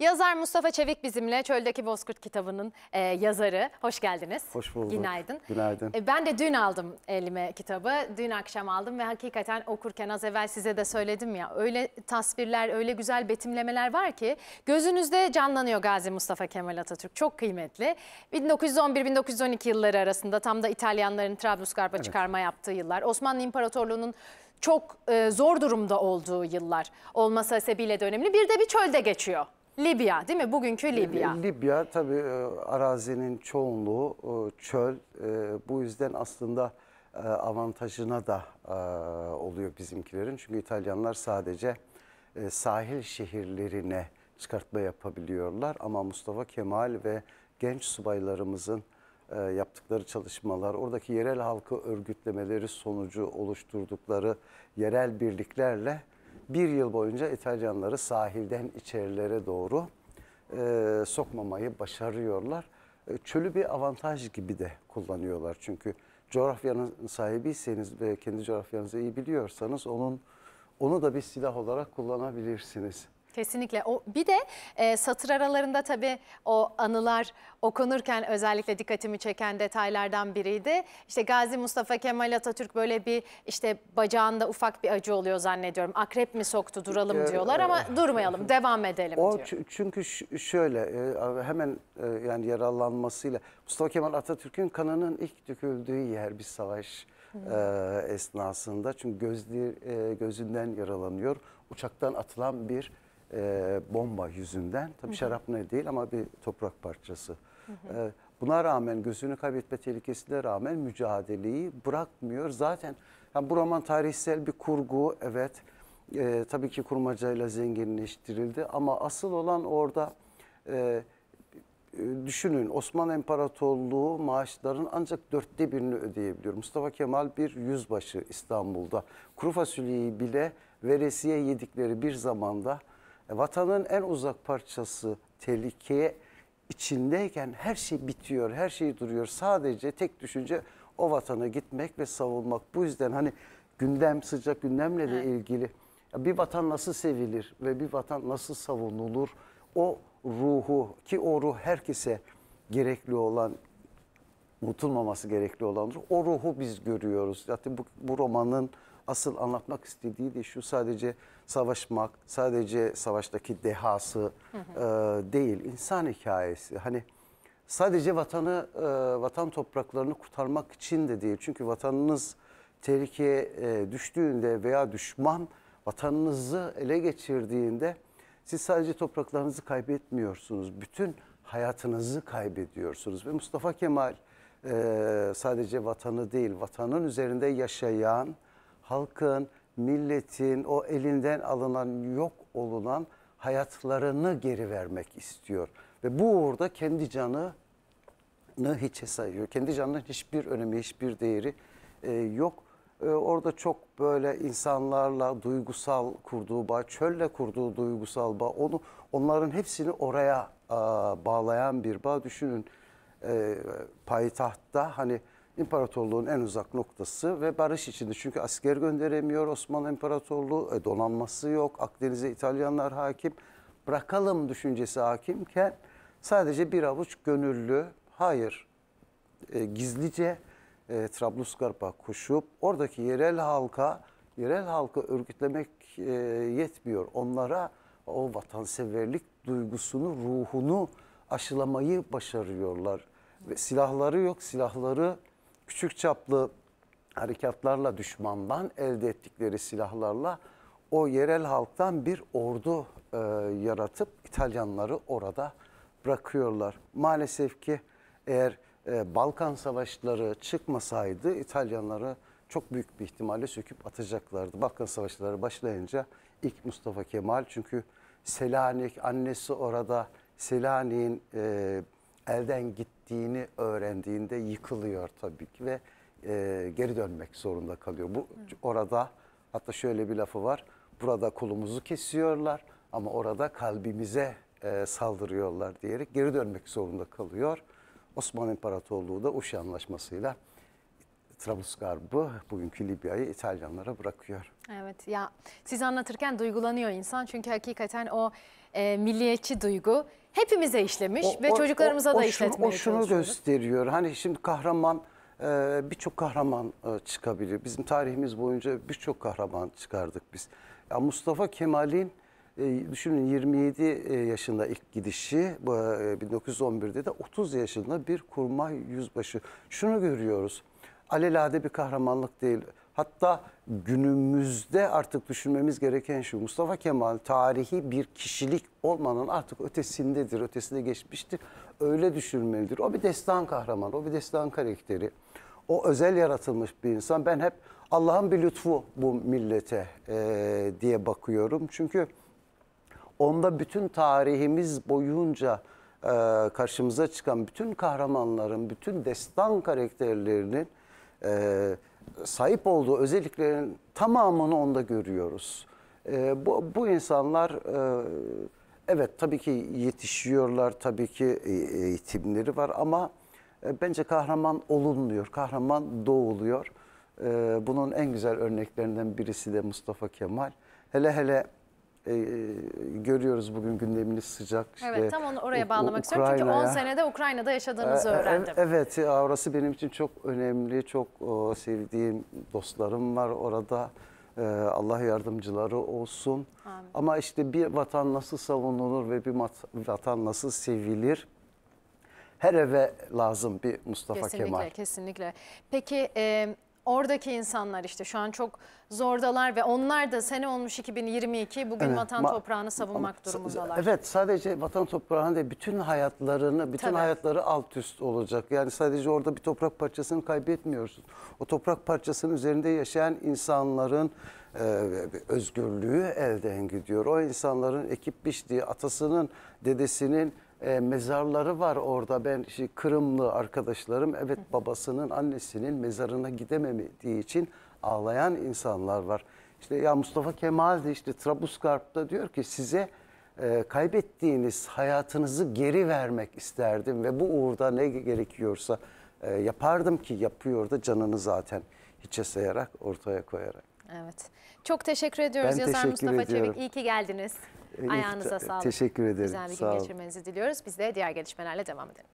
Yazar Mustafa Çevik bizimle Çöldeki Bozkurt kitabının e, yazarı. Hoş geldiniz. Hoş bulduk. Günaydın. Günaydın. E, ben de dün aldım elime kitabı. Dün akşam aldım ve hakikaten okurken az evvel size de söyledim ya. Öyle tasvirler, öyle güzel betimlemeler var ki gözünüzde canlanıyor Gazi Mustafa Kemal Atatürk. Çok kıymetli. 1911-1912 yılları arasında tam da İtalyanların Trablusgarp'a evet. çıkarma yaptığı yıllar. Osmanlı İmparatorluğu'nun çok e, zor durumda olduğu yıllar olması hasebiyle de önemli. Bir de bir çölde geçiyor Libya değil mi? Bugünkü Libya. Libya tabii e, arazinin çoğunluğu e, çöl. E, bu yüzden aslında avantajına da oluyor bizimkilerin. Çünkü İtalyanlar sadece sahil şehirlerine çıkartma yapabiliyorlar. Ama Mustafa Kemal ve genç subaylarımızın yaptıkları çalışmalar, oradaki yerel halkı örgütlemeleri sonucu oluşturdukları yerel birliklerle bir yıl boyunca İtalyanları sahilden içerilere doğru e, sokmamayı başarıyorlar. E, çölü bir avantaj gibi de kullanıyorlar. Çünkü coğrafyanın sahibiyseniz ve kendi coğrafyanızı iyi biliyorsanız onun onu da bir silah olarak kullanabilirsiniz. Kesinlikle. O bir de e, satır aralarında tabii o anılar okunurken özellikle dikkatimi çeken detaylardan biriydi. İşte Gazi Mustafa Kemal Atatürk böyle bir işte bacağında ufak bir acı oluyor zannediyorum. Akrep mi soktu duralım diyorlar ama durmayalım, devam edelim o diyor. çünkü şöyle e, hemen e, yani yaralanmasıyla Mustafa Kemal Atatürk'ün kanının ilk döküldüğü yer bir savaş e, esnasında çünkü gözlü, e, gözünden yaralanıyor. Uçaktan atılan bir e, bomba yüzünden. Tabii şarap ne değil ama bir toprak parçası. Hı hı. E, buna rağmen gözünü kaybetme tehlikesine rağmen mücadeleyi bırakmıyor. Zaten yani bu roman tarihsel bir kurgu evet. E, tabii ki kurmacayla zenginleştirildi ama asıl olan orada e, düşünün Osmanlı İmparatorluğu maaşların ancak dörtte birini ödeyebiliyor. Mustafa Kemal bir yüzbaşı İstanbul'da. Kuru fasulyeyi bile veresiye yedikleri bir zamanda e, vatanın en uzak parçası tehlikeye içindeyken her şey bitiyor, her şey duruyor. Sadece tek düşünce o vatana gitmek ve savunmak. Bu yüzden hani gündem sıcak gündemle de ilgili bir vatan nasıl sevilir ve bir vatan nasıl savunulur? O ruhu ki o ruh herkese gerekli olan unutulmaması gerekli olandır. O ruhu biz görüyoruz. Zaten bu, bu romanın asıl anlatmak istediği de şu sadece savaşmak, sadece savaştaki dehası hı hı. E, değil. insan hikayesi. Hani sadece vatanı, e, vatan topraklarını kurtarmak için de değil. Çünkü vatanınız tehlikeye e, düştüğünde veya düşman vatanınızı ele geçirdiğinde siz sadece topraklarınızı kaybetmiyorsunuz. Bütün hayatınızı kaybediyorsunuz. Ve Mustafa Kemal e, sadece vatanı değil, vatanın üzerinde yaşayan, halkın, milletin o elinden alınan, yok olunan hayatlarını geri vermek istiyor. Ve bu uğurda kendi canını hiçe sayıyor. Kendi canının hiçbir önemi, hiçbir değeri e, yok. E, orada çok böyle insanlarla duygusal kurduğu bağ, çölle kurduğu duygusal bağ, onu onların hepsini oraya e, bağlayan bir bağ. Düşünün e, payitahtta hani İmparatorluğun en uzak noktası ve barış içinde. Çünkü asker gönderemiyor Osmanlı İmparatorluğu, e, donanması yok, Akdeniz'e İtalyanlar hakim. Bırakalım düşüncesi hakimken sadece bir avuç gönüllü, hayır e, gizlice e, Trablusgarp'a koşup oradaki yerel halka, yerel halkı örgütlemek e, yetmiyor. Onlara o vatanseverlik duygusunu, ruhunu aşılamayı başarıyorlar. Ve silahları yok, silahları küçük çaplı harekatlarla düşmandan elde ettikleri silahlarla o yerel halktan bir ordu e, yaratıp İtalyanları orada bırakıyorlar. Maalesef ki eğer e, Balkan savaşları çıkmasaydı İtalyanları çok büyük bir ihtimalle söküp atacaklardı. Balkan savaşları başlayınca ilk Mustafa Kemal çünkü Selanik annesi orada Selanik'in e, elden gittiğini öğrendiğinde yıkılıyor tabii ki ve e, geri dönmek zorunda kalıyor. Bu orada hatta şöyle bir lafı var. Burada kolumuzu kesiyorlar ama orada kalbimize e, saldırıyorlar diyerek geri dönmek zorunda kalıyor. Osmanlı İmparatorluğu da Uşi Anlaşması'yla Trablusgarp'ı, bugünkü Libya'yı İtalyanlara bırakıyor. Evet ya siz anlatırken duygulanıyor insan çünkü hakikaten o e, milliyetçi duygu hepimize işlemiş o, ve o, çocuklarımıza o, da işletmeye O şunu gösteriyor hani şimdi kahraman e, birçok kahraman e, çıkabilir. Bizim tarihimiz boyunca birçok kahraman çıkardık biz. Ya Mustafa Kemal'in e, düşünün 27 e, yaşında ilk gidişi bu, e, 1911'de de 30 yaşında bir kurmay yüzbaşı. Şunu görüyoruz alelade bir kahramanlık değil. Hatta günümüzde artık düşünmemiz gereken şu Mustafa Kemal tarihi bir kişilik olmanın artık ötesindedir, ötesinde geçmiştir. Öyle düşünmelidir. O bir destan kahramanı, o bir destan karakteri. O özel yaratılmış bir insan. Ben hep Allah'ın bir lütfu bu millete e, diye bakıyorum. Çünkü onda bütün tarihimiz boyunca e, karşımıza çıkan bütün kahramanların, bütün destan karakterlerinin e, sahip olduğu özelliklerin tamamını onda görüyoruz. E, bu, bu insanlar e, evet tabii ki yetişiyorlar, tabii ki e, eğitimleri var ama e, bence kahraman olunmuyor, kahraman doğuluyor. E, bunun en güzel örneklerinden birisi de Mustafa Kemal. Hele hele e, e, görüyoruz bugün gündemini sıcak. İşte evet tam onu oraya bağlamak istiyorum çünkü 10 senede Ukrayna'da yaşadığınızı e, e, öğrendim. evet orası benim için çok önemli, çok sevdiğim dostlarım var orada. Allah yardımcıları olsun. Amin. Ama işte bir vatan nasıl savunulur ve bir vatan nasıl sevilir? Her eve lazım bir Mustafa kesinlikle, Kemal. Kesinlikle, kesinlikle. Peki... E, oradaki insanlar işte şu an çok zordalar ve onlar da sene olmuş 2022 bugün evet, vatan toprağını savunmak durumundalar. Evet sadece vatan toprağını değil bütün hayatlarını bütün Tabii. hayatları alt üst olacak. Yani sadece orada bir toprak parçasını kaybetmiyorsun. O toprak parçasının üzerinde yaşayan insanların e, özgürlüğü elden gidiyor. O insanların ekip biçtiği atasının dedesinin e, mezarları var orada. Ben işte Kırımlı arkadaşlarım evet babasının annesinin mezarına gidememediği için ağlayan insanlar var. İşte ya Mustafa Kemal de işte Trablusgarp'ta diyor ki size e, kaybettiğiniz hayatınızı geri vermek isterdim ve bu uğurda ne gerekiyorsa e, yapardım ki yapıyor da canını zaten hiçe sayarak ortaya koyarak. Evet. Çok teşekkür ediyoruz ben yazar teşekkür Mustafa ediyorum. Çevik. İyi ki geldiniz. Ayağınıza sağlık. Teşekkür ederim. Güzel bir gün olun. geçirmenizi diliyoruz. Biz de diğer gelişmelerle devam edelim.